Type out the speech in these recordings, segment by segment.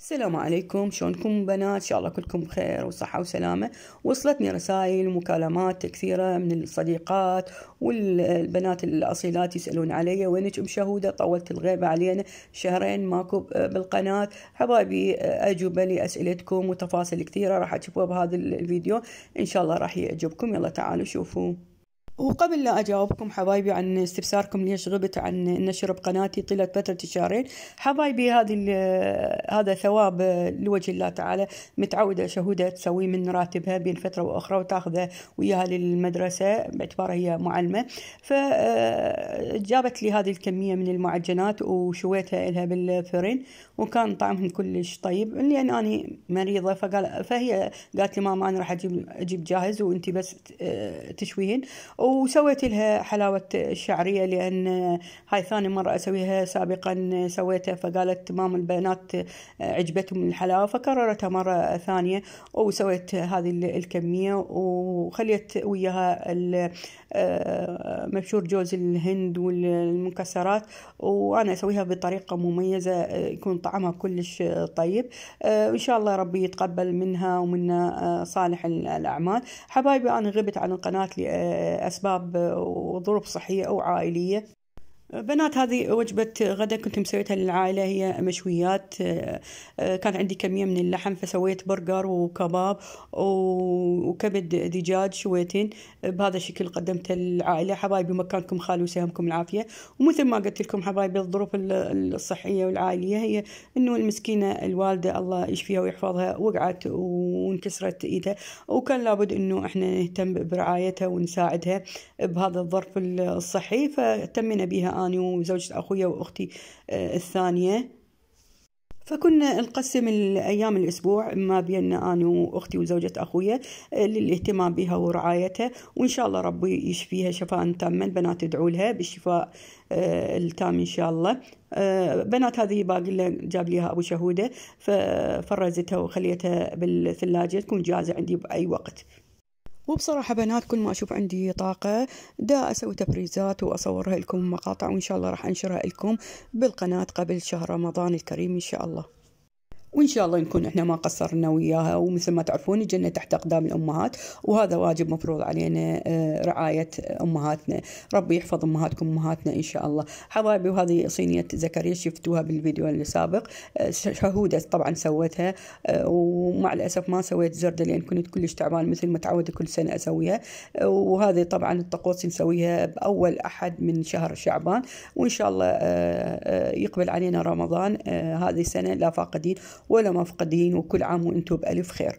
السلام عليكم شلونكم بنات ان شاء الله كلكم بخير وصحة وسلامة وصلتني رسائل ومكالمات كثيرة من الصديقات والبنات الأصيلات يسألون علي وينك أم شهودة طولت الغيبة علينا شهرين ماكو بالقناة حبايبي أجوبة لأسئلتكم وتفاصيل كثيرة راح تشوفوها بهذا الفيديو إن شاء الله راح يعجبكم يلا تعالوا شوفوا وقبل لا أجاوبكم حبايبي عن استفساركم ليش غبت عن النشر بقناتي طيلة فترة الشهرين حبايبي هذه هذا ثواب لوجه الله تعالى متعودة شهودة تسوي من راتبها بين فترة وأخرى وتاخذه وياها للمدرسة باعتبارها هي معلمة فجابت لي هذه الكمية من المعجنات وشويتها لها بالفرن وكان طعمهم كلش طيب لأن أنا مريضة فقال فهي قالت لي ماما أنا راح أجيب أجيب جاهز وأنت بس تشويهن وسويت لها حلاوة الشعرية لأن هاي ثاني مرة أسويها سابقا سويتها فقالت مام البنات عجبتهم الحلاوة فكررتها مرة ثانية وسويت هذه الكمية وخليت وياها آه، مبشور جوز الهند والمكسرات وأنا أسويها بطريقة مميزة يكون طعمها كلش طيب آه، إن شاء الله ربي يتقبل منها ومن آه، صالح الأعمال حبايبي أنا غبت عن القناة لأسفل لأسباب آه، وظروف صحية أو عائلية بنات هذه وجبة غدا كنت مسويتها للعائلة هي مشويات آه، كان عندي كمية من اللحم فسويت برجر وكباب وكبد دجاج شويتين بهذا الشكل قدمته للعائلة حبايبي مكانكم خالي وسهمكم العافية ومثل ما قلت لكم حبايبي الظروف الصحية والعائلية هي إنه المسكينة الوالدة الله يشفيها ويحفظها وقعت وانكسرت إيدها وكان لابد إنه إحنا نهتم برعايتها ونساعدها بهذا الظرف الصحي فتمنا بها أنا وزوجة أخويا وأختي آه، الثانية فكنا نقسم الأيام الأسبوع ما بين أنا وأختي وزوجة أخويا آه، للاهتمام بها ورعايتها وإن شاء الله ربي يشفيها شفاء تاما البنات ادعوا لها بالشفاء آه، التام إن شاء الله بنات هذه باقي لها جاب ليها أبو شهودة ففرزتها وخليتها بالثلاجة تكون جاهزة عندي بأي وقت وبصراحة بنات كل ما أشوف عندي طاقة دا أسوي تبريزات وأصورها لكم مقاطع وإن شاء الله راح أنشرها لكم بالقناة قبل شهر رمضان الكريم إن شاء الله وإن شاء الله نكون إحنا ما قصرنا وياها ومثل ما تعرفون الجنة تحت أقدام الأمهات وهذا واجب مفروض علينا آه، رعاية أمهاتنا ربي يحفظ أمهاتكم أمهاتنا إن شاء الله حبايبي وهذه صينية زكريا شفتوها بالفيديو السابق آه، شهودة طبعا سوتها آه، ومع الأسف ما سويت زردة لأن كنت كلش تعبان مثل ما تعودت كل سنة أسويها وهذه طبعا الطقوس نسويها بأول أحد من شهر شعبان وإن شاء الله يقبل علينا رمضان هذه السنة لا فاقدين ولا مفقدين وكل عام وانتم بألف خير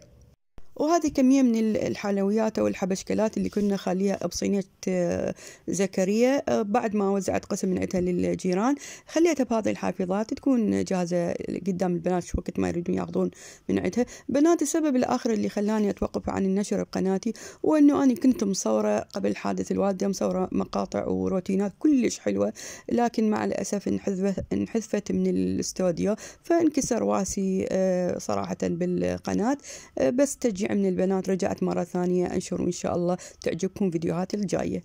وهذه كمية من الحلويات أو الحبشكلات اللي كنا خاليها بصينية آه، زكريا آه، بعد ما وزعت قسم من عندها للجيران خليتها بهذه الحافظات تكون جاهزة قدام البنات شو وقت ما يريدون ياخذون من عندها بنات السبب الآخر اللي خلاني أتوقف عن النشر بقناتي هو أنه أنا كنت مصورة قبل حادث الوالدة مصورة مقاطع وروتينات كلش حلوة لكن مع الأسف انحذفت, من الاستوديو فانكسر واسي آه، صراحة بالقناة بس تجي من البنات رجعت مرة ثانية أنشر إن شاء الله تعجبكم فيديوهاتي الجاية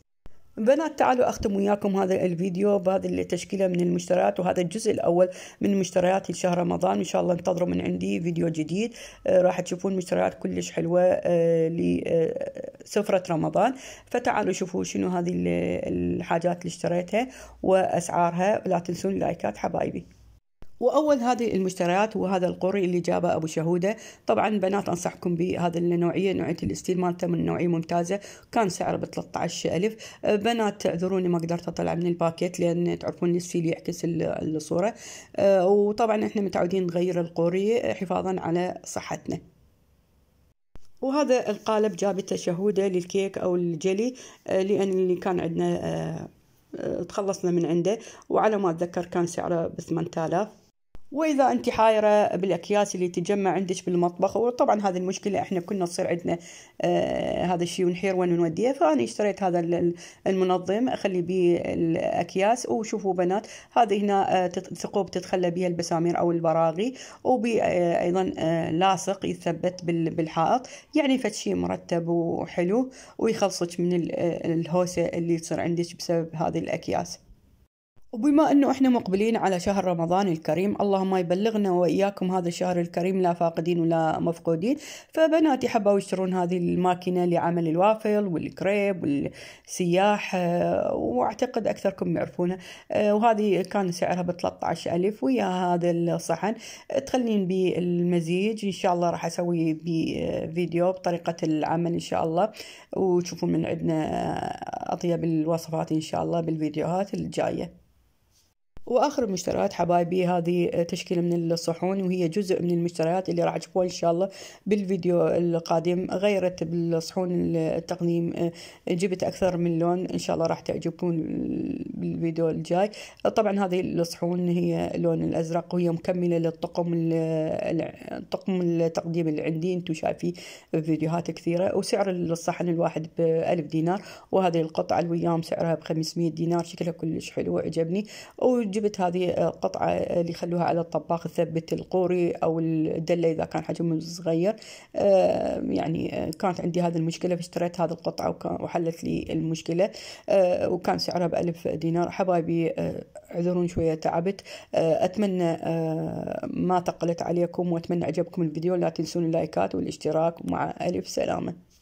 بنات تعالوا اختم وياكم هذا الفيديو بهذه التشكيله من المشتريات وهذا الجزء الاول من مشتريات شهر رمضان ان شاء الله انتظروا من عندي فيديو جديد آه، راح تشوفون مشتريات كلش حلوه آه، لسفره آه، رمضان فتعالوا شوفوا شنو هذه الحاجات اللي اشتريتها واسعارها لا تنسون اللايكات حبايبي واول هذه المشتريات هو هذا القوري اللي جابه ابو شهوده طبعا بنات انصحكم بهذا النوعيه نوعيه الستيل مالته من نوعيه ممتازه كان سعره ب 13 ألف بنات اعذروني ما قدرت اطلع من الباكيت لان تعرفون الستيل يعكس الصوره آه، وطبعا احنا متعودين نغير القوري حفاظا على صحتنا وهذا القالب جابته شهوده للكيك او الجلي آه، لان اللي كان عندنا آه، تخلصنا من عنده وعلى ما اتذكر كان سعره ب 8000 واذا انت حايره بالاكياس اللي تتجمع عندك بالمطبخ وطبعا هذه المشكله احنا كنا تصير عندنا آه هذا الشيء ونحير وين نوديه فانا اشتريت هذا المنظم اخلي به الاكياس وشوفوا بنات هذه هنا آه ثقوب تتخلى بها البسامير او البراغي وبي آه ايضا آه لاصق يثبت بالحائط يعني فد شيء مرتب وحلو ويخلصك من آه، الهوسه اللي تصير عندك بسبب هذه الاكياس وبما انه احنا مقبلين على شهر رمضان الكريم اللهم يبلغنا واياكم هذا الشهر الكريم لا فاقدين ولا مفقودين فبناتي حبوا يشترون هذه الماكينه لعمل الوافل والكريب والسياح آه، واعتقد اكثركم يعرفونها آه، وهذه كان سعرها ب 13000 ويا هذا الصحن تخلين بالمزيج المزيج ان شاء الله راح اسوي فيديو بطريقه العمل ان شاء الله وتشوفون من عندنا آه، اطيب الوصفات ان شاء الله بالفيديوهات الجايه واخر المشتريات حبايبي هذه تشكيله من الصحون وهي جزء من المشتريات اللي راح تشوفوها ان شاء الله بالفيديو القادم غيرت بالصحون التقديم آه، جبت اكثر من لون ان شاء الله راح تعجبكم بالفيديو الجاي طبعا هذه الصحون هي لون الازرق وهي مكمله للطقم الطقم التقديم اللي عندي انتم شايفين فيديوهات كثيره وسعر الصحن الواحد ب 1000 دينار وهذه القطعه الويام سعرها ب 500 دينار شكلها كلش حلو عجبني جبت هذه القطعة اللي خلوها على الطباخ ثبت القوري أو الدلة إذا كان حجمه صغير آه، يعني آه، كانت عندي هذه المشكلة فاشتريت هذه القطعة وحلت لي المشكلة آه، وكان سعرها بألف دينار حبايبي اعذرون شوية تعبت أتمنى ما ثقلت عليكم وأتمنى عجبكم الفيديو لا تنسون اللايكات والاشتراك مع ألف سلامة